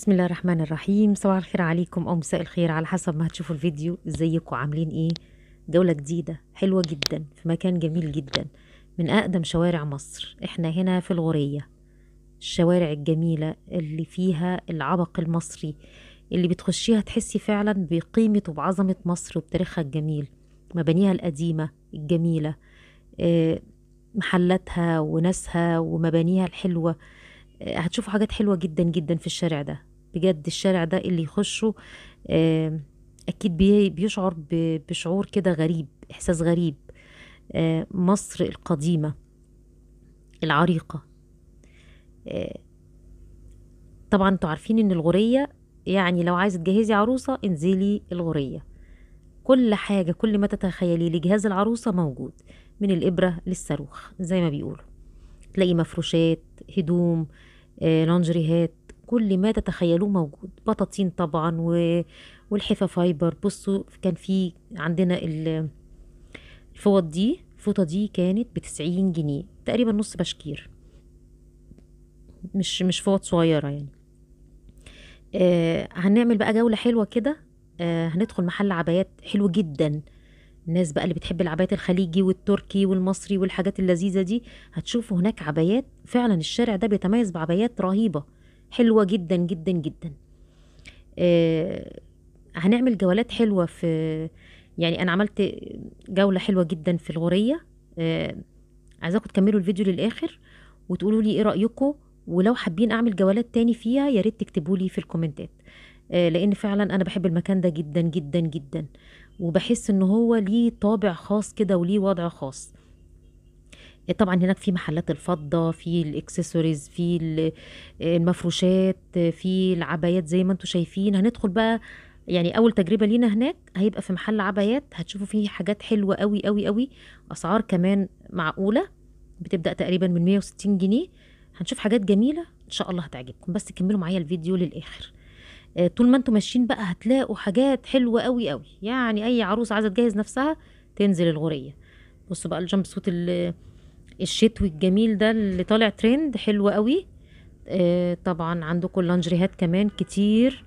بسم الله الرحمن الرحيم صباح الخير عليكم او مساء الخير على حسب ما هتشوفوا الفيديو ازيكم عاملين ايه جوله جديدة حلوة جدا في مكان جميل جدا من اقدم شوارع مصر احنا هنا في الغورية الشوارع الجميلة اللي فيها العبق المصري اللي بتخشيها تحسي فعلا بقيمة وبعظمة مصر وبتاريخها الجميل مبانيها القديمة الجميلة آه، محلاتها وناسها ومبانيها الحلوة آه، هتشوفوا حاجات حلوة جدا جدا في الشارع ده بجد الشارع ده اللي يخشه اكيد بيشعر بشعور كده غريب احساس غريب آه، مصر القديمه العريقه آه، طبعا انتوا عارفين ان الغوريه يعني لو عايزه تجهزي عروسه انزلي الغوريه كل حاجه كل ما تتخيلي لجهاز العروسه موجود من الابره للصاروخ زي ما بيقولوا تلاقي مفروشات هدوم آه، لونجريهات كل ما تتخيلوه موجود بطاطين طبعا و... والحفا فايبر بصوا كان في عندنا الفوط دي الفوطة دي كانت بتسعين جنيه تقريبا نص بشكير مش مش فوط صغيرة يعني آه هنعمل بقى جولة حلوة كده آه هندخل محل عبايات حلو جدا الناس بقى اللي بتحب العبايات الخليجي والتركي والمصري والحاجات اللذيذة دي هتشوفوا هناك عبايات فعلا الشارع ده بيتميز بعبايات رهيبة حلوة جدا جدا جدا آه هنعمل جولات حلوة في يعني أنا عملت جولة حلوة جدا في الغورية آه عايزاكم تكملوا الفيديو للآخر وتقولوا لي إيه رأيكم ولو حابين أعمل جولات تاني فيها يا ريت تكتبوا لي في الكومنتات آه لأن فعلا أنا بحب المكان ده جدا جدا جدا وبحس إن هو ليه طابع خاص كده وليه وضع خاص طبعا هناك في محلات الفضة في الاكسسوارز في المفروشات في العبايات زي ما انتم شايفين هندخل بقى يعني اول تجربه لينا هناك هيبقى في محل عبايات هتشوفوا فيه حاجات حلوه قوي قوي قوي اسعار كمان معقوله بتبدا تقريبا من 160 جنيه هنشوف حاجات جميله ان شاء الله هتعجبكم بس كملوا معايا الفيديو للاخر آه، طول ما انتم ماشيين بقى هتلاقوا حاجات حلوه قوي قوي يعني اي عروس عايزه تجهز نفسها تنزل الغوريه بصوا بقى الجامب سوت الشتوي الجميل ده اللي طالع ترند حلو قوي آه طبعا عندكم اللانجريهات كمان كتير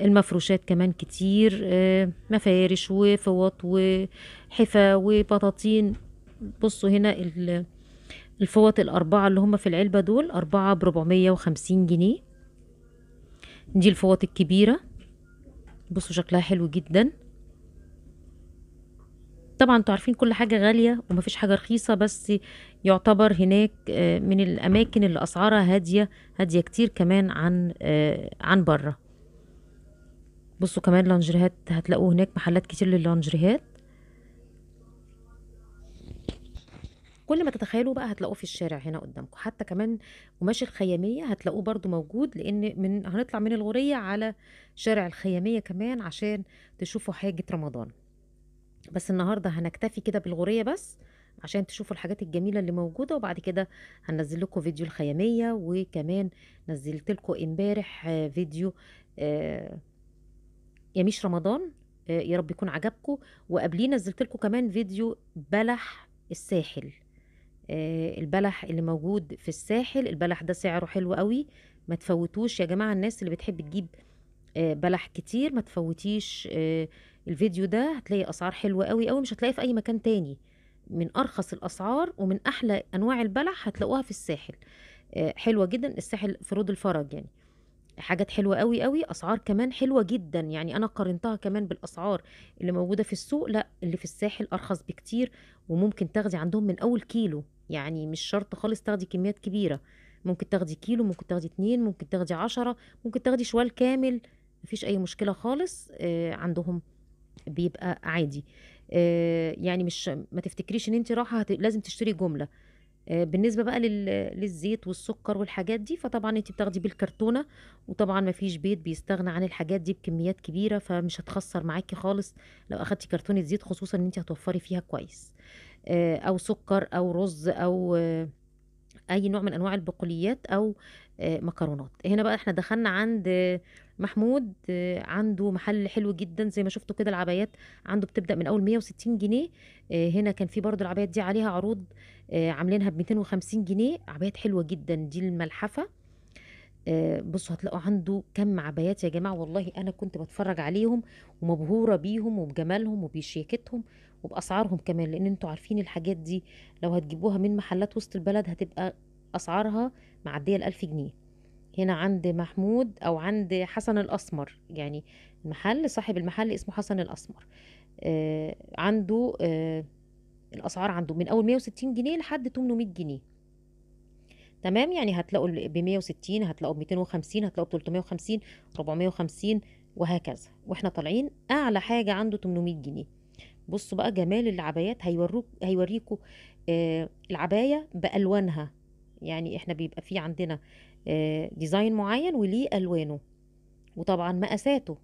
المفروشات كمان كتير آه مفارش وفوط وحفا وبطاطين بصوا هنا الفوط الأربعة اللي هم في العلبة دول أربعة بربعمية وخمسين جنيه دي الفوط الكبيرة بصوا شكلها حلو جدا طبعا انتوا عارفين كل حاجة غالية ومفيش حاجة رخيصة بس يعتبر هناك آه، من الأماكن اللي أسعارها هادية هادية كتير كمان عن آه، عن برة بصوا كمان لانجريهات هتلاقوا هناك محلات كتير لللانجريهات كل ما تتخيلوا بقى هتلاقوه في الشارع هنا قدامكم حتى كمان قماش الخياميه هتلاقوه برضو موجود لان من هنطلع من الغوريه على شارع الخياميه كمان عشان تشوفوا حاجه رمضان بس النهارده هنكتفي كده بالغوريه بس عشان تشوفوا الحاجات الجميله اللي موجوده وبعد كده هنزل لكم فيديو الخياميه وكمان نزلت لكم امبارح فيديو آه، يميش رمضان آه، يا رب يكون عجبكم وقبليه نزلت لكم كمان فيديو بلح الساحل آه، البلح اللي موجود في الساحل البلح ده سعره حلو قوي ما تفوتوش يا جماعه الناس اللي بتحب تجيب بلح كتير ما تفوتيش الفيديو ده هتلاقي اسعار حلوه قوي قوي مش هتلاقيه في اي مكان تاني من ارخص الاسعار ومن احلى انواع البلح هتلاقوها في الساحل آه، حلوه جدا الساحل في رود الفرج يعني حاجات حلوه قوي قوي اسعار كمان حلوه جدا يعني انا قارنتها كمان بالاسعار اللي موجوده في السوق لا اللي في الساحل ارخص بكتير وممكن تاخدي عندهم من اول كيلو يعني مش شرط خالص تاخدي كميات كبيره ممكن تاخدي كيلو ممكن تاخدي اتنين ممكن تاخدي عشرة ممكن تاخدي شوال كامل مفيش اي مشكله خالص آه، عندهم بيبقى عادي آه، يعني مش ما تفتكريش ان انت رايحه لازم تشتري جمله آه، بالنسبه بقى للزيت والسكر والحاجات دي فطبعا انت بتاخدي بالكرتونه وطبعا ما فيش بيت بيستغنى عن الحاجات دي بكميات كبيره فمش هتخسر معاكي خالص لو اخدتي كرتونه زيت خصوصا ان انت هتوفري فيها كويس آه، او سكر او رز او اي نوع من انواع البقوليات او آه، مكرونات هنا بقى احنا دخلنا عند محمود آه، عنده محل حلو جدا زي ما شفتوا كده العبايات عنده بتبدا من اول 160 جنيه آه، هنا كان في برضو العبايات دي عليها عروض عاملينها ب 250 جنيه عبايات حلوه جدا دي الملحفه بصوا هتلاقوا عنده كم عبايات يا جماعه والله انا كنت بتفرج عليهم ومبهوره بيهم وبجمالهم وبشياكتهم وباسعارهم كمان لان انتوا عارفين الحاجات دي لو هتجيبوها من محلات وسط البلد هتبقى اسعارها معدية الألف جنيه هنا عند محمود أو عند حسن الأسمر يعني المحل صاحب المحل اسمه حسن الأسمر آه عنده آه الأسعار عنده من أول 160 جنيه لحد 800 جنيه تمام يعني هتلاقوا ب 160 هتلاقوا ب 250 هتلاقوا ب 350 450 وهكذا واحنا طالعين اعلى حاجه عنده 800 جنيه بصوا بقى جمال العبايات هيوروك هيوريكم آه العبايه بالوانها يعني احنا بيبقى في عندنا ديزاين آه، معين وليه الوانه وطبعا مقاساته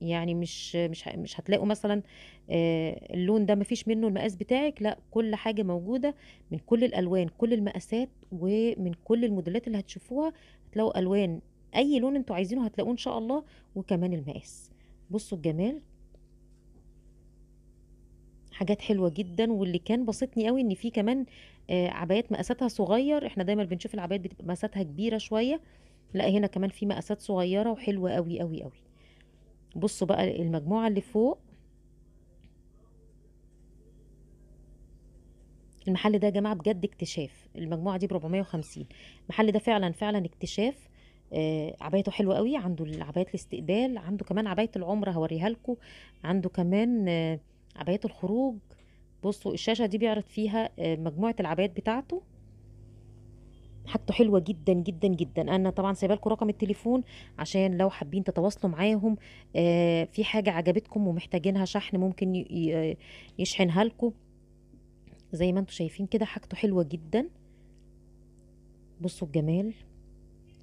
يعني مش مش مش هتلاقوا مثلا آه، اللون ده مفيش منه المقاس بتاعك لا كل حاجه موجوده من كل الالوان كل المقاسات ومن كل الموديلات اللي هتشوفوها هتلاقوا الوان اي لون انتوا عايزينه هتلاقوه ان شاء الله وكمان المقاس بصوا الجمال حاجات حلوه جدا واللي كان بسطني قوي ان في كمان آه، عبايات مقاساتها صغير احنا دايما بنشوف العبايات بتبقى مقاساتها كبيره شويه لا هنا كمان في مقاسات صغيره وحلوه قوي قوي قوي بصوا بقى المجموعه اللي فوق المحل ده يا جماعه بجد اكتشاف المجموعه دي ب 450 المحل ده فعلا فعلا اكتشاف آه عبايته حلوه قوي عنده عبايات الاستقبال عنده كمان عبايه العمره هوريها لكم عنده كمان آه عبايات الخروج بصوا الشاشة دي بيعرض فيها آه، مجموعة العبايات بتاعته حاجته حلوه جدا جدا جدا انا طبعا سايبه لكم رقم التليفون عشان لو حابين تتواصلوا معاهم آه، في حاجه عجبتكم ومحتاجينها شحن ممكن يشحنها لكم زي ما انتم شايفين كده حاجته حلوه جدا بصوا الجمال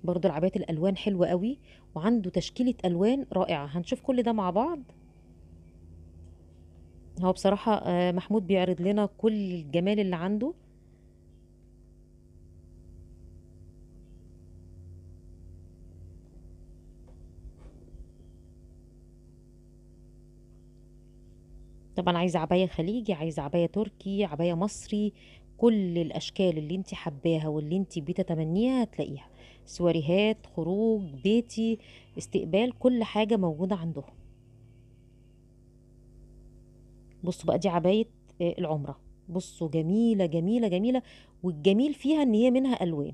برضو العبايات الالوان حلوه قوي وعنده تشكيله الوان رائعه هنشوف كل ده مع بعض هو بصراحة آه، محمود بيعرض لنا كل الجمال اللي عنده طبعا عايزة عباية خليجي عايزة عباية تركي عباية مصري كل الأشكال اللي انت حباها واللي انت بتتمنيها هتلاقيها سواريهات خروج بيتي استقبال كل حاجة موجودة عندهم بصوا بقى دي عباية آه، العمرة بصوا جميلة جميلة جميلة والجميل فيها ان هي منها الوان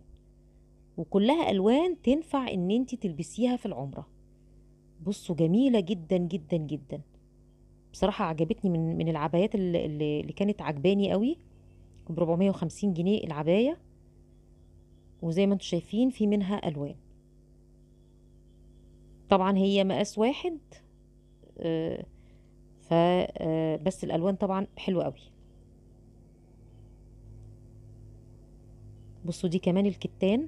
وكلها الوان تنفع ان انت تلبسيها في العمرة بصوا جميلة جدا جدا جدا بصراحة عجبتني من, من العبايات اللي, اللي كانت عجباني قوي ب 450 جنيه العباية وزي ما انتم شايفين في منها الوان طبعا هي مقاس واحد آه فبس آه، الالوان طبعا حلوه قوي بصوا دي كمان الكتان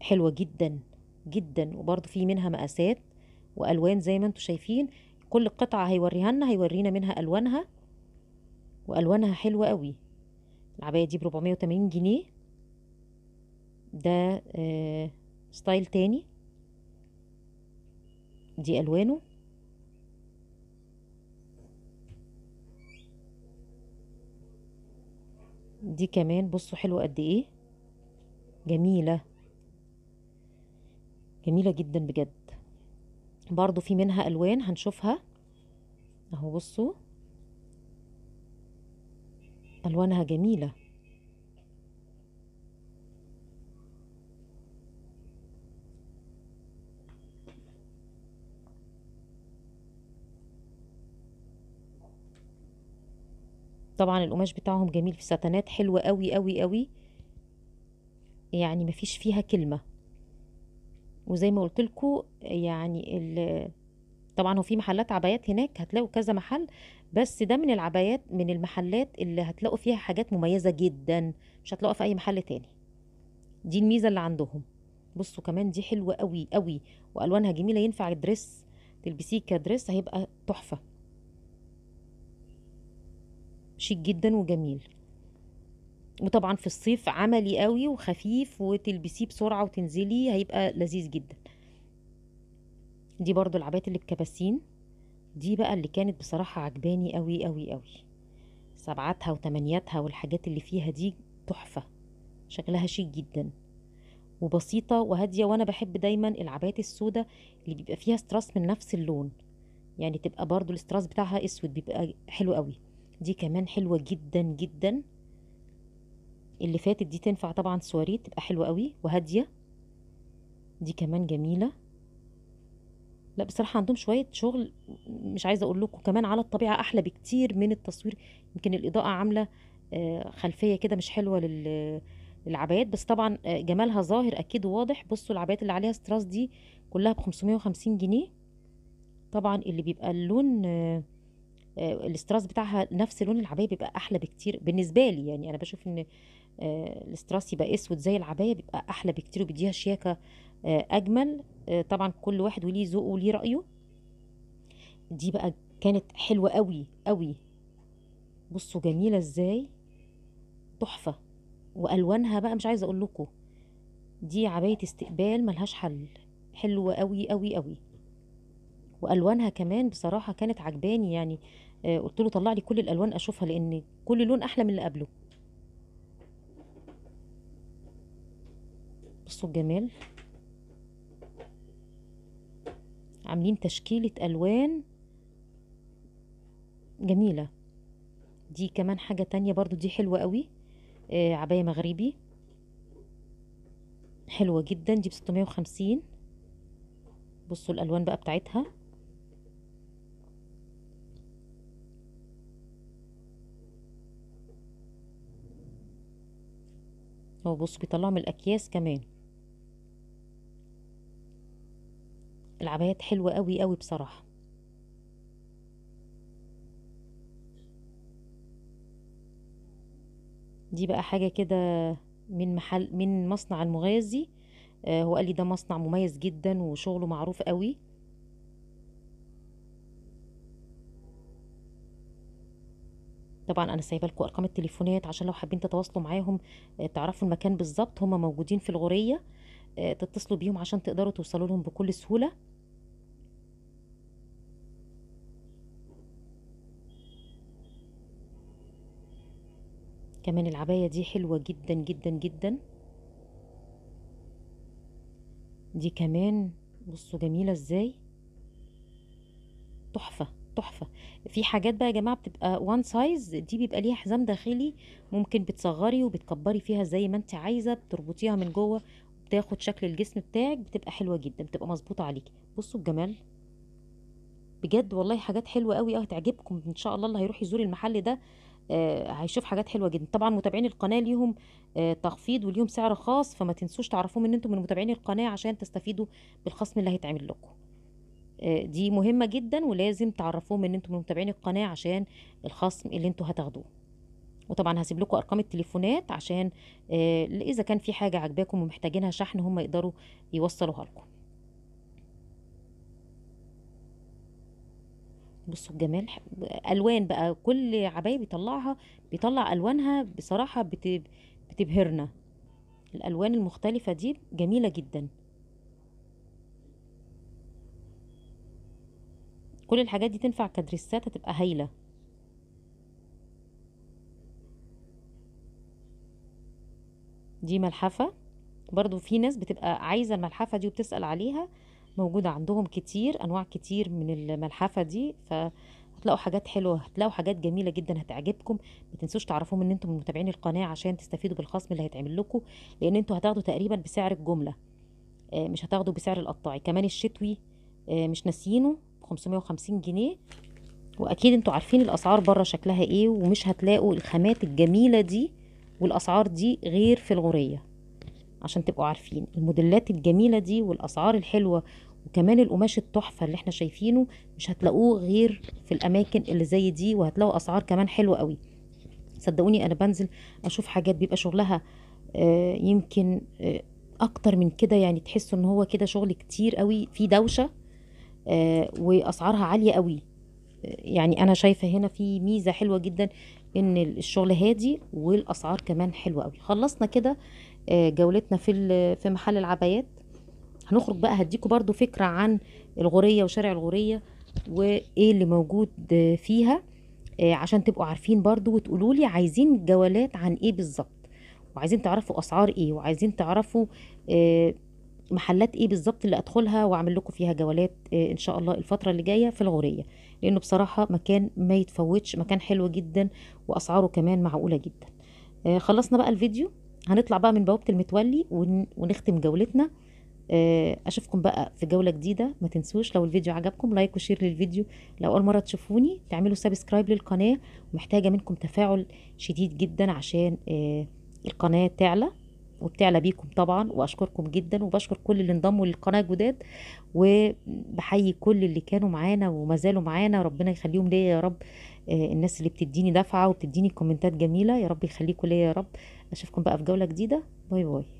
حلوه جدا جدا وبرضو في منها مقاسات والوان زي ما انتم شايفين كل قطعه هيوريها لنا هيورينا منها الوانها والوانها حلوه قوي العبايه دي ب 480 جنيه ده آه ستايل تاني دي الوانه دي كمان بصوا حلوة قد ايه جميلة جميلة جدا بجد برضو في منها الوان هنشوفها اهو بصوا الوانها جميلة طبعا القماش بتاعهم جميل في ساتانات حلو قوي قوي قوي يعني مفيش فيها كلمه وزي ما قلت لكم يعني طبعا هو في محلات عبايات هناك هتلاقوا كذا محل بس ده من العبايات من المحلات اللي هتلاقوا فيها حاجات مميزه جدا مش هتلاقوها في اي محل تاني دي الميزه اللي عندهم بصوا كمان دي حلوه قوي قوي والوانها جميله ينفع دريس تلبسيه كدريس هيبقى تحفه شيك جدا وجميل وطبعا في الصيف عملي قوي وخفيف وتلبسيه بسرعه وتنزلي هيبقى لذيذ جدا دي برضو العبات اللي بكباسين دي بقى اللي كانت بصراحه عجباني قوي قوي قوي سبعاتها وتمانياتها والحاجات اللي فيها دي تحفه شكلها شيك جدا وبسيطه وهاديه وانا بحب دايما العبات السودة اللي بيبقى فيها ستراس من نفس اللون يعني تبقى برضو الاستراس بتاعها اسود بيبقى حلو قوي دي كمان حلوة جدا جدا اللي فاتت دي تنفع طبعا سواري تبقى حلوة قوي وهادية دي كمان جميلة لا بصراحة عندهم شوية شغل مش عايزة أقول لكم كمان على الطبيعة أحلى بكتير من التصوير يمكن الإضاءة عاملة آه، خلفية كده مش حلوة للعبايات بس طبعا آه، جمالها ظاهر أكيد واضح بصوا العبايات اللي عليها ستراس دي كلها بخمسمية وخمسين جنيه طبعا اللي بيبقى اللون آه، آه، الاستراس بتاعها نفس لون العبايه بيبقى احلى بكتير بالنسبه لي يعني انا بشوف ان آه، الاستراس يبقى اسود زي العبايه بيبقى احلى بكتير وبيديها شياكه آه، اجمل طبعا كل واحد وليه ذوقه وليه رايه دي بقى كانت حلوه قوي قوي بصوا جميله ازاي تحفه والوانها بقى مش عايزه اقول لكم دي عبايه استقبال ملهاش حل حلوه قوي قوي قوي والوانها كمان بصراحه كانت عجباني يعني آه، قلت له طلع لي كل الالوان اشوفها لان كل لون احلى من اللي قبله بصوا الجمال عاملين تشكيلة ألوان جميلة دي كمان حاجة تانية برضو دي حلوة قوي آه عباية مغربي حلوة جدا دي بستمية وخمسين بصوا الألوان بقى بتاعتها اهو بصوا بيطلعوا من الاكياس كمان العبايات حلوة قوي قوي بصراحة دي بقى حاجة كده من محل من مصنع المغازي آه هو قال لي ده مصنع مميز جدا وشغله معروف قوي طبعا انا سايبه لكم ارقام التليفونات عشان لو حابين تتواصلوا معاهم آه، تعرفوا المكان بالظبط هم موجودين في الغوريه آه، تتصلوا بيهم عشان تقدروا توصلوا لهم بكل سهوله كمان العباية دي حلوة جدا جدا جدا دي كمان بصوا جميلة ازاي تحفة تحفه في حاجات بقى يا جماعه بتبقى وان سايز دي بيبقى ليها حزام داخلي ممكن بتصغري وبتكبري فيها زي ما انت عايزه بتربطيها من جوه بتاخد شكل الجسم بتاعك بتبقى حلوه جدا بتبقى مظبوطه عليكي بصوا الجمال بجد والله حاجات حلوه قوي اه تعجبكم ان شاء الله اللي هيروح يزور المحل ده آه هيشوف حاجات حلوه جدا طبعا متابعين القناه ليهم آه تخفيض وليهم سعر خاص فما تنسوش تعرفوهم ان انتم من متابعين القناه عشان تستفيدوا بالخصم اللي هيتعمل لكم آه، دي مهمه جدا ولازم تعرفوهم ان انتم متابعين القناه عشان الخصم اللي انتم هتاخدوه وطبعا هسيب لكم ارقام التليفونات عشان آه، اذا كان في حاجه عجباكم ومحتاجينها شحن هم يقدروا يوصلوها لكم بصوا الجمال الوان بقى كل عبايه بيطلعها بيطلع الوانها بصراحه بتبهرنا الالوان المختلفه دي جميله جدا كل الحاجات دي تنفع كدريسات هتبقى هايله دي ملحفه برضو في ناس بتبقى عايزه الملحفه دي وبتسال عليها موجوده عندهم كتير انواع كتير من الملحفه دي فهتلاقوا حاجات حلوه هتلاقوا حاجات جميله جدا هتعجبكم ما تنسوش تعرفوهم ان انتم متابعين القناه عشان تستفيدوا بالخصم اللي هيتعمل لكم لان انتم هتاخدوا تقريبا بسعر الجمله آه، مش هتاخدوا بسعر القطاعي كمان الشتوي آه، مش ناسيينه 550 جنيه واكيد انتوا عارفين الاسعار بره شكلها ايه ومش هتلاقوا الخامات الجميله دي والاسعار دي غير في الغوريه عشان تبقوا عارفين الموديلات الجميله دي والاسعار الحلوه وكمان القماش التحفه اللي احنا شايفينه مش هتلاقوه غير في الاماكن اللي زي دي وهتلاقوا اسعار كمان حلوه قوي صدقوني انا بنزل اشوف حاجات بيبقى شغلها آه يمكن آه اكتر من كده يعني تحسوا ان هو كده شغل كتير قوي في دوشه آه، واسعارها عاليه قوي آه، يعني انا شايفه هنا في ميزه حلوه جدا ان الشغل هادي والاسعار كمان حلوه قوي خلصنا كده آه، جولتنا في في محل العبايات هنخرج بقى هديكوا برضو فكره عن الغوريه وشارع الغوريه وايه اللي موجود فيها عشان تبقوا عارفين برضو وتقولوا لي عايزين جولات عن ايه بالظبط وعايزين تعرفوا اسعار ايه وعايزين تعرفوا محلات ايه بالظبط اللي ادخلها واعمل لكم فيها جولات آه، ان شاء الله الفتره اللي جايه في الغوريه لانه بصراحه مكان ما يتفوتش مكان حلو جدا واسعاره كمان معقوله جدا آه، خلصنا بقى الفيديو هنطلع بقى من بوابه المتولي ونختم جولتنا آه، اشوفكم بقى في جوله جديده ما تنسوش لو الفيديو عجبكم لايك وشير للفيديو لو اول مره تشوفوني تعملوا سبسكرايب للقناه ومحتاجه منكم تفاعل شديد جدا عشان القناه تعلى وبتعلى بيكم طبعا واشكركم جدا وبشكر كل اللي انضموا للقناه جداد وبحيي كل اللي كانوا معانا وما زالوا معانا ربنا يخليهم ليا يا رب آه، الناس اللي بتديني دفعه وبتديني كومنتات جميله يا رب يخليكم ليا يا رب اشوفكم بقى في جوله جديده باي باي